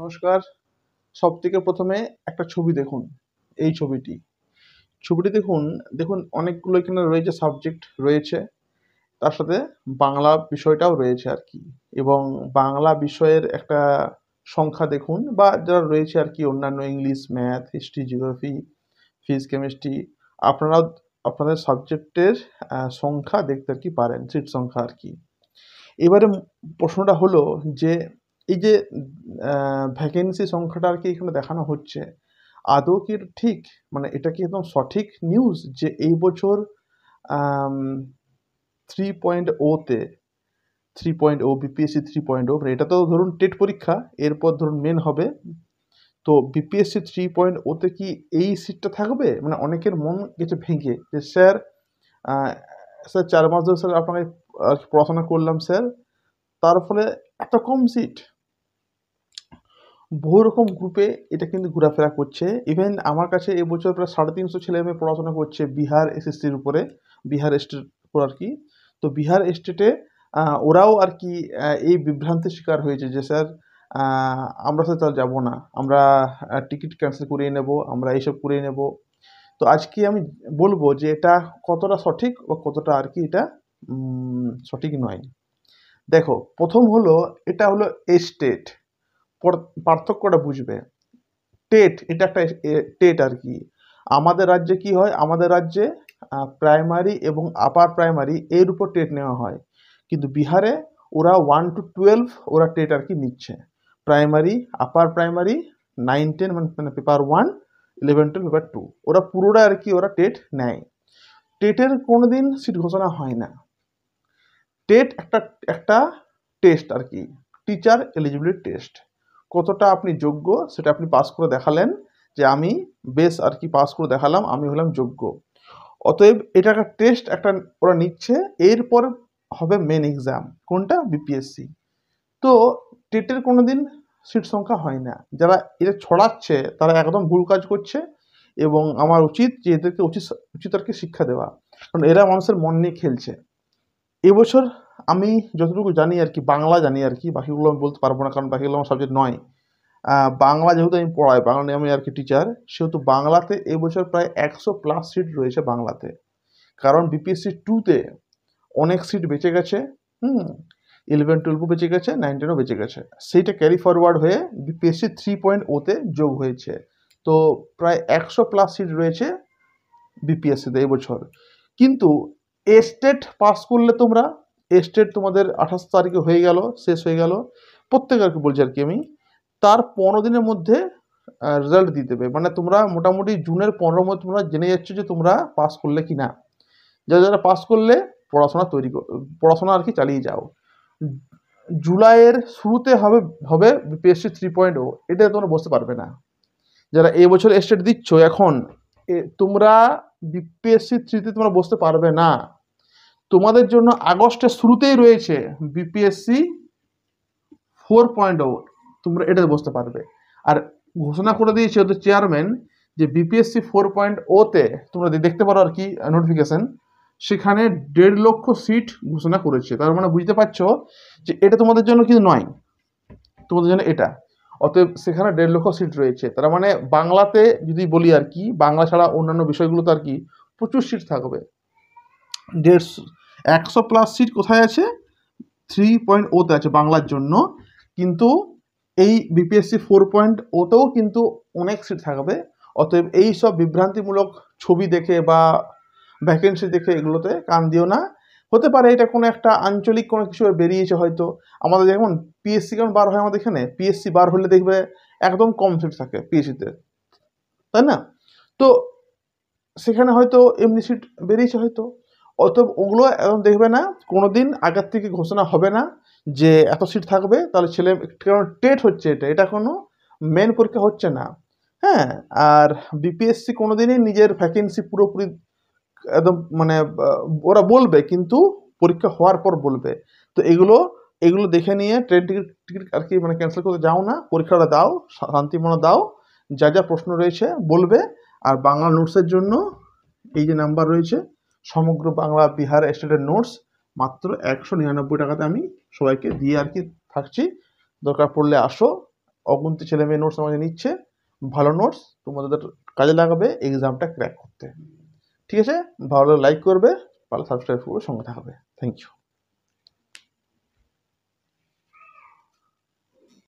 নমস্কার সব থেকে প্রথমে একটা ছবি দেখুন এই ছবিটি ছবিটি দেখুন দেখুন অনেকগুলো এখানে রয়েছে সাবজেক্ট রয়েছে তার সাথে বাংলা বিষয়টাও রয়েছে আর কি এবং বাংলা বিষয়ের একটা সংখ্যা দেখুন বা যারা রয়েছে আর কি অন্যান্য English math history geography physics chemistry আপনারাও আপনাদের সাবজেক্টের সংখ্যা দেখতে আর কি পারেন সিট সংখ্যা আর কি এবারে প্রশ্নটা হলো যে এই যে ভ্যাকেন্সি সংখ্যাটা আর কি এখানে দেখানো হচ্ছে আদৌ কি ঠিক মানে এটা কি একদম সঠিক নিউজ যে এই বছর থ্রি পয়েন্ট ওতে three point O BPSC three point O এটা তো ধরুন টেট পরীক্ষা এরপর ধরুন মেন হবে তো বিপিএসসি থ্রি পয়েন্ট ওতে কি এই সিটটা থাকবে মানে অনেকের মন গেছে ভেঙে যে স্যার স্যার চার মাস ধরে স্যার আপনাকে পড়াশোনা করলাম স্যার তার ফলে এত কম সিট বহু রকম গ্রুপে এটা কিন্তু ঘোরাফেরা করছে ইভেন আমার কাছে এবছর প্রায় সাড়ে তিনশো ছেলে মেয়ে পড়াশোনা করছে বিহার এসএসসির উপরে বিহার স্টেট উপর আর কি তো বিহার স্টেটে ওরাও আর কি এই বিভ্রান্তির শিকার হয়েছে যে স্যার আমরা স্যার যাব না আমরা টিকিট ক্যান্সেল করিয়ে নেব আমরা এইসব করিয়ে নেব তো আজকে আমি বলবো যে এটা কতটা সঠিক বা কতটা আর কি এটা সঠিক নয় দেখো প্রথম হলো এটা হলো স্টেট পার্থক্যটা বুঝবে টেট এটা একটা টেট আর কি আমাদের রাজ্যে কি হয় আমাদের রাজ্যে প্রাইমারি এবং আপার প্রাইমারি এর উপর টেট নেওয়া হয় কিন্তু বিহারে ওরা ওয়ান টু টুয়েলভ ওরা টেট আর কি নিচ্ছে primary upper primary nine ten মানে paper one eleven two paper two ওরা পুরোটা আর কি ওরা টেট নেয় টেটের কোনো দিন সিট ঘোষণা হয় না টেট একটা একটা টেস্ট আর কি টিচার এলিজিবিলিটি টেস্ট কতটা আপনি যোগ্য সেটা আপনি পাস করে দেখালেন যে আমি বেশ আর কি পাস করে দেখালাম আমি হলাম যোগ্য অতএব এটা একটা টেস্ট একটা ওরা নিচ্ছে এরপর হবে মেন এক্সাম কোনটা বিপিএসসি তো টেটের কোনো দিন সিট সংখ্যা হয় না যারা এটা ছড়াচ্ছে তারা একদম ভুল কাজ করছে এবং আমার উচিত যে এদেরকে উচিত উচিত আর কি শিক্ষা দেওয়া কারণ এরা মানুষের মন নিয়ে খেলছে এবছর আমি যতটুকু জানি আর কি বাংলা জানি আর কি বাকিগুলো আমি বলতে পারবো না কারণ বাকিগুলো আমার সাবজেক্ট নয় বাংলা যেহেতু আমি পড়াই বাংলা নিয়ে আমি আর কি টিচার সেহেতু বাংলাতে এবছর প্রায় একশো প্লাস সিট রয়েছে বাংলাতে কারণ বিপিএসসি টুতে অনেক সিট বেঁচে গেছে হুম ইলেভেন টুয়েলভও বেঁচে গেছে নাইন টেনও বেঁচে গেছে সেইটা ক্যারি ফরওয়ার্ড হয়ে বিপিএসসি থ্রি পয়েন্ট ওতে যোগ হয়েছে তো প্রায় একশো প্লাস সিট রয়েছে বিপিএসসিতে এবছর কিন্তু এস্টেট পাস করলে তোমরা এস্টেট তোমাদের আঠাশ তারিখে হয়ে গেল শেষ হয়ে গেল প্রত্যেক আর কি বলছি আর কি আমি তার পনেরো দিনের মধ্যে রেজাল্ট দিয়ে দেবে মানে তোমরা মোটামুটি জুনের পনেরো মধ্যে তোমরা জেনে যাচ্ছ যে তোমরা পাস করলে কি না যারা যারা পাস করলে পড়াশোনা তৈরি পড়াশোনা আর কি চালিয়ে যাও জুলাইয়ের শুরুতে হবে হবে বিপিএসসি থ্রি পয়েন্ট ও এটা তোমরা বসতে পারবে না যারা এবছর বছর এস্টেট দিচ্ছ এখন তোমরা বিপিএসসি থ্রিতে তোমরা বসতে পারবে না তোমাদের জন্য আগস্টের শুরুতেই রয়েছে বিপিএসসি ফোর পয়েন্ট ও তোমরা এটাতে বসতে পারবে আর ঘোষণা করে দিয়েছে ওদের চেয়ারম্যান যে বিপিএসসি ফোর পয়েন্ট ওতে তোমরা দেখতে পারো আর কি নোটিফিকেশন সেখানে দেড় লক্ষ সিট ঘোষণা করেছে তার মানে বুঝতে পারছো যে এটা তোমাদের জন্য কিন্তু নয় তোমাদের জন্য এটা অতএব সেখানে দেড় লক্ষ সিট রয়েছে তার মানে বাংলাতে যদি বলি আর কি বাংলা ছাড়া অন্যান্য বিষয়গুলোতে আর কি প্রচুর সিট থাকবে দেড়শো একশো প্লাস সিট কোথায় আছে থ্রি পয়েন্ট ওতে আছে বাংলার জন্য কিন্তু এই বিপিএসসি ফোর পয়েন্ট ওতেও কিন্তু অনেক সিট থাকবে অতএব এই সব বিভ্রান্তিমূলক ছবি দেখে বা ভ্যাকেন্সি দেখে এগুলোতে কান দিও না হতে পারে এটা কোনো একটা আঞ্চলিক কোনো কিছু বেরিয়েছে হয়তো আমাদের যেমন পিএসসি কেমন বার হয় আমাদের এখানে পিএসসি বার হলে দেখবে একদম কম সিট থাকে পিএসসিতে তাই না তো সেখানে হয়তো এমনি সিট বেরিয়েছে হয়তো অতএব ওগুলো এখন দেখবে না কোনো দিন আগের থেকে ঘোষণা হবে না যে এত সিট থাকবে তাহলে ছেলে কারণ টেট হচ্ছে এটা এটা কোনো মেন পরীক্ষা হচ্ছে না হ্যাঁ আর বিপিএসসি কোনো দিনই নিজের ভ্যাকেন্সি পুরোপুরি একদম মানে ওরা বলবে কিন্তু পরীক্ষা হওয়ার পর বলবে তো এগুলো এগুলো দেখে নিয়ে ট্রেন টিকিট টিকিট আর কি মানে ক্যান্সেল করতে যাও না পরীক্ষাটা দাও শান্তিপূর্ণ দাও যা যা প্রশ্ন রয়েছে বলবে আর বাংলা নোটসের জন্য এই যে নাম্বার রয়েছে সমগ্র বাংলা বিহার স্টেটের নোটস মাত্র একশো নিরানব্বই টাকাতে আমি সবাইকে দিয়ে আর কি থাকছি দরকার পড়লে আসো অগুন্তি ছেলে মেয়ে নোটস আমাকে নিচ্ছে ভালো নোটস তোমাদের কাজে লাগাবে এক্সামটা ক্র্যাক করতে ঠিক আছে ভালো লাইক করবে ভালো সাবস্ক্রাইব করবে সঙ্গে থাকবে থ্যাংক ইউ